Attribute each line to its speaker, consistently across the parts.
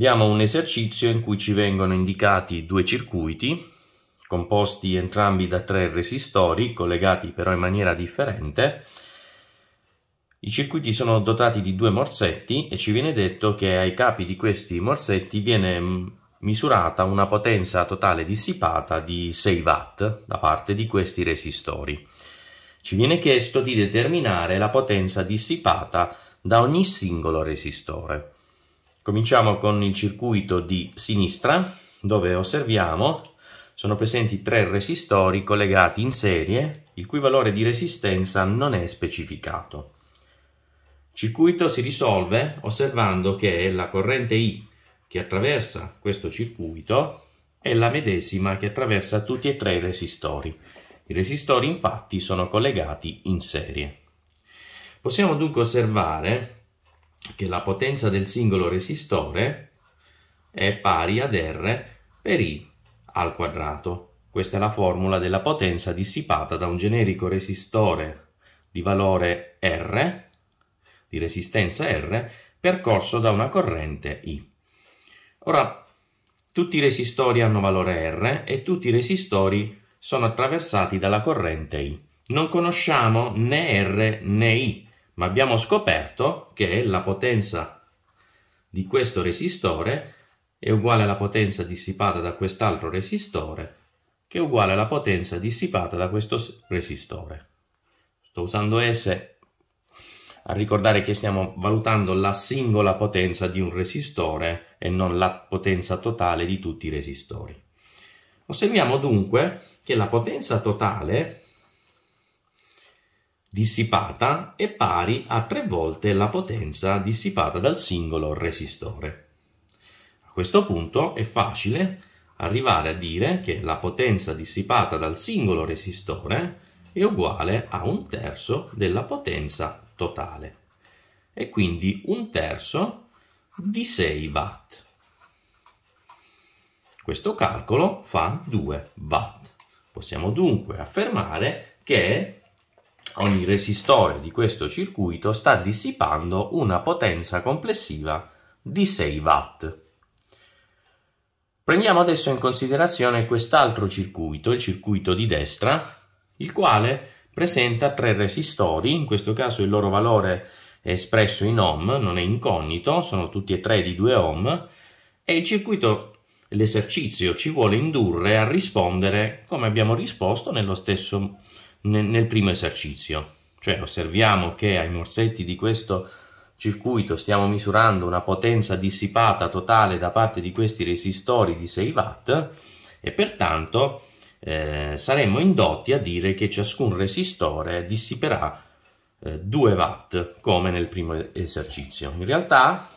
Speaker 1: Abbiamo un esercizio in cui ci vengono indicati due circuiti composti entrambi da tre resistori collegati però in maniera differente. I circuiti sono dotati di due morsetti e ci viene detto che ai capi di questi morsetti viene mm, misurata una potenza totale dissipata di 6 watt da parte di questi resistori. Ci viene chiesto di determinare la potenza dissipata da ogni singolo resistore. Cominciamo con il circuito di sinistra dove osserviamo sono presenti tre resistori collegati in serie il cui valore di resistenza non è specificato. Il circuito si risolve osservando che la corrente I che attraversa questo circuito è la medesima che attraversa tutti e tre i resistori. I resistori infatti sono collegati in serie. Possiamo dunque osservare che la potenza del singolo resistore è pari ad R per I al quadrato. Questa è la formula della potenza dissipata da un generico resistore di valore R, di resistenza R, percorso da una corrente I. Ora, tutti i resistori hanno valore R e tutti i resistori sono attraversati dalla corrente I. Non conosciamo né R né I, ma abbiamo scoperto che la potenza di questo resistore è uguale alla potenza dissipata da quest'altro resistore che è uguale alla potenza dissipata da questo resistore. Sto usando S a ricordare che stiamo valutando la singola potenza di un resistore e non la potenza totale di tutti i resistori. Osserviamo dunque che la potenza totale dissipata è pari a tre volte la potenza dissipata dal singolo resistore. A questo punto è facile arrivare a dire che la potenza dissipata dal singolo resistore è uguale a un terzo della potenza totale e quindi un terzo di 6 watt. Questo calcolo fa 2 watt. Possiamo dunque affermare che Ogni resistore di questo circuito sta dissipando una potenza complessiva di 6 watt. Prendiamo adesso in considerazione quest'altro circuito, il circuito di destra, il quale presenta tre resistori, in questo caso il loro valore è espresso in ohm, non è incognito, sono tutti e tre di 2 ohm, e il circuito, l'esercizio ci vuole indurre a rispondere come abbiamo risposto nello stesso nel primo esercizio. Cioè osserviamo che ai morsetti di questo circuito stiamo misurando una potenza dissipata totale da parte di questi resistori di 6 watt e pertanto eh, saremmo indotti a dire che ciascun resistore dissiperà eh, 2 watt come nel primo esercizio. In realtà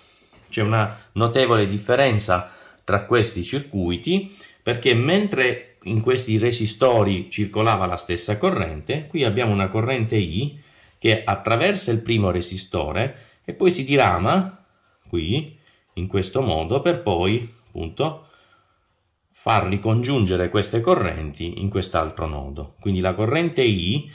Speaker 1: c'è una notevole differenza tra questi circuiti perché mentre in questi resistori circolava la stessa corrente, qui abbiamo una corrente I che attraversa il primo resistore e poi si dirama qui in questo modo per poi appunto far ricongiungere queste correnti in quest'altro nodo. Quindi la corrente I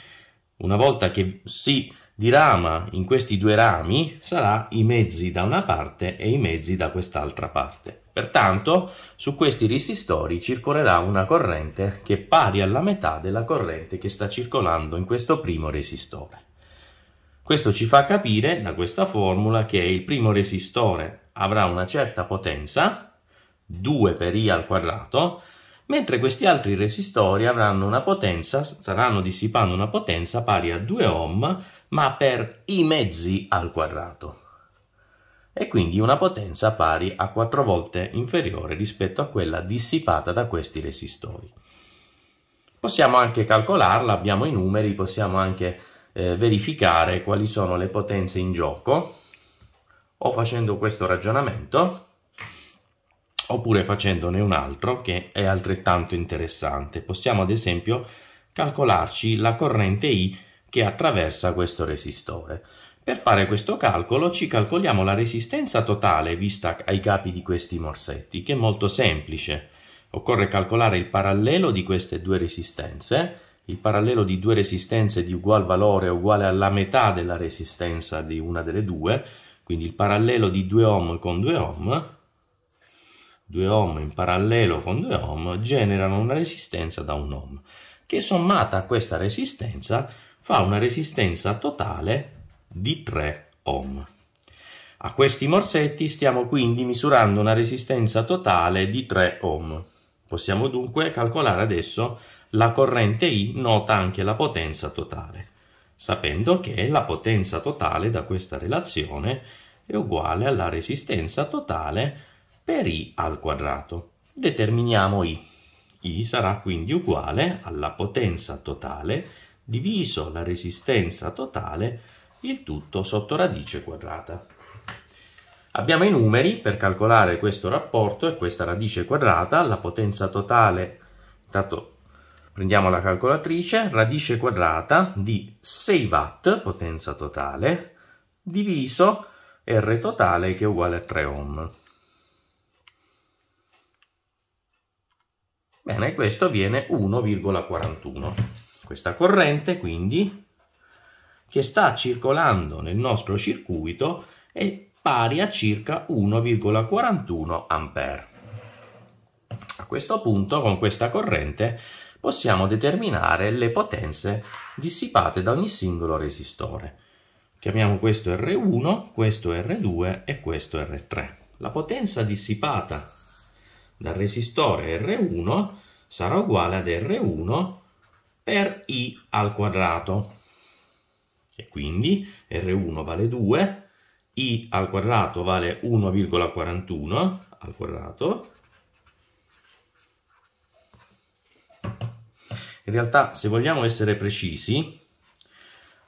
Speaker 1: una volta che si di rama in questi due rami sarà i mezzi da una parte e i mezzi da quest'altra parte. Pertanto su questi resistori circolerà una corrente che è pari alla metà della corrente che sta circolando in questo primo resistore. Questo ci fa capire da questa formula che il primo resistore avrà una certa potenza, 2 per I al quadrato, mentre questi altri resistori avranno una potenza, staranno dissipando una potenza pari a 2 ohm, ma per i mezzi al quadrato. E quindi una potenza pari a 4 volte inferiore rispetto a quella dissipata da questi resistori. Possiamo anche calcolarla, abbiamo i numeri, possiamo anche eh, verificare quali sono le potenze in gioco o facendo questo ragionamento oppure facendone un altro che è altrettanto interessante. Possiamo ad esempio calcolarci la corrente I che attraversa questo resistore. Per fare questo calcolo ci calcoliamo la resistenza totale vista ai capi di questi morsetti, che è molto semplice. Occorre calcolare il parallelo di queste due resistenze, il parallelo di due resistenze di ugual valore è uguale alla metà della resistenza di una delle due, quindi il parallelo di 2 ohm con 2 ohm, 2 ohm in parallelo con 2 ohm generano una resistenza da 1 ohm che sommata a questa resistenza fa una resistenza totale di 3 ohm. A questi morsetti stiamo quindi misurando una resistenza totale di 3 ohm. Possiamo dunque calcolare adesso la corrente I nota anche la potenza totale, sapendo che la potenza totale da questa relazione è uguale alla resistenza totale per i al quadrato. Determiniamo i. i sarà quindi uguale alla potenza totale diviso la resistenza totale, il tutto sotto radice quadrata. Abbiamo i numeri per calcolare questo rapporto e questa radice quadrata, la potenza totale, intanto prendiamo la calcolatrice, radice quadrata di 6 watt, potenza totale, diviso R totale che è uguale a 3 ohm. Bene, questo viene 1,41. Questa corrente quindi che sta circolando nel nostro circuito è pari a circa 1,41 A. A questo punto con questa corrente possiamo determinare le potenze dissipate da ogni singolo resistore. Chiamiamo questo R1, questo R2 e questo R3. La potenza dissipata dal resistore R1 sarà uguale ad R1 per I al quadrato. E quindi R1 vale 2, I al quadrato vale 1,41 al quadrato. In realtà, se vogliamo essere precisi,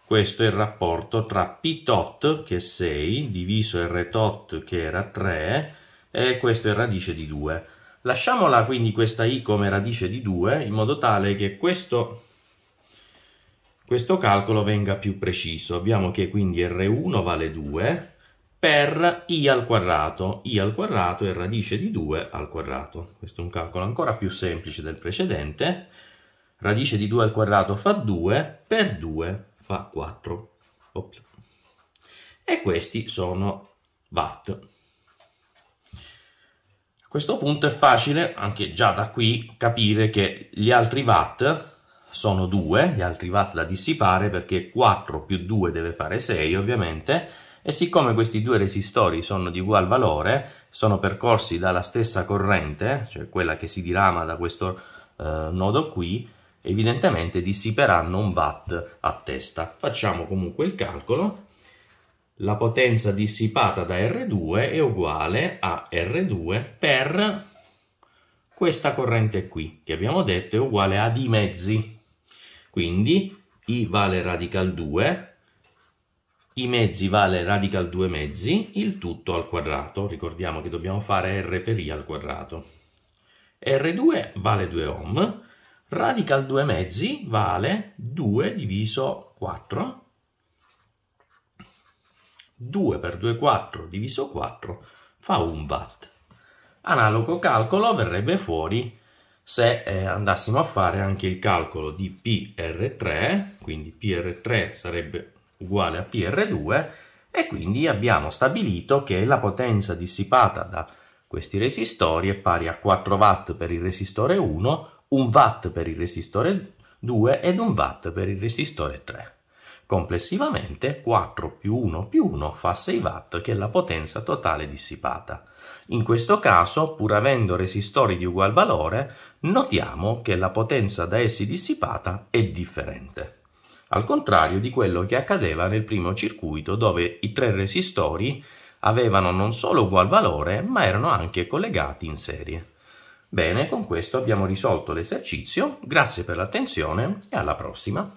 Speaker 1: questo è il rapporto tra P tot, che è 6, diviso R tot, che era 3, e questo è radice di 2. Lasciamola quindi questa i come radice di 2 in modo tale che questo, questo calcolo venga più preciso. Abbiamo che quindi R1 vale 2 per i al quadrato. i al quadrato è radice di 2 al quadrato. Questo è un calcolo ancora più semplice del precedente. Radice di 2 al quadrato fa 2, per 2 fa 4. E questi sono watt. A questo punto è facile, anche già da qui, capire che gli altri watt sono 2, gli altri watt da dissipare perché 4 più 2 deve fare 6 ovviamente e siccome questi due resistori sono di ugual valore, sono percorsi dalla stessa corrente, cioè quella che si dirama da questo eh, nodo qui, evidentemente dissiperanno un watt a testa. Facciamo comunque il calcolo la potenza dissipata da R2 è uguale a R2 per questa corrente qui, che abbiamo detto è uguale a di mezzi. Quindi I vale radical 2, i mezzi vale radical 2 mezzi, il tutto al quadrato. Ricordiamo che dobbiamo fare R per I al quadrato. R2 vale 2 ohm, radical 2 mezzi vale 2 diviso 4 2 per 2 4 diviso 4 fa 1 watt. Analogo calcolo verrebbe fuori se eh, andassimo a fare anche il calcolo di PR3, quindi PR3 sarebbe uguale a PR2 e quindi abbiamo stabilito che la potenza dissipata da questi resistori è pari a 4 watt per il resistore 1, 1 watt per il resistore 2 ed 1 watt per il resistore 3. Complessivamente 4 più 1 più 1 fa 6 watt che è la potenza totale dissipata. In questo caso, pur avendo resistori di ugual valore, notiamo che la potenza da essi dissipata è differente. Al contrario di quello che accadeva nel primo circuito dove i tre resistori avevano non solo ugual valore ma erano anche collegati in serie. Bene, con questo abbiamo risolto l'esercizio, grazie per l'attenzione e alla prossima!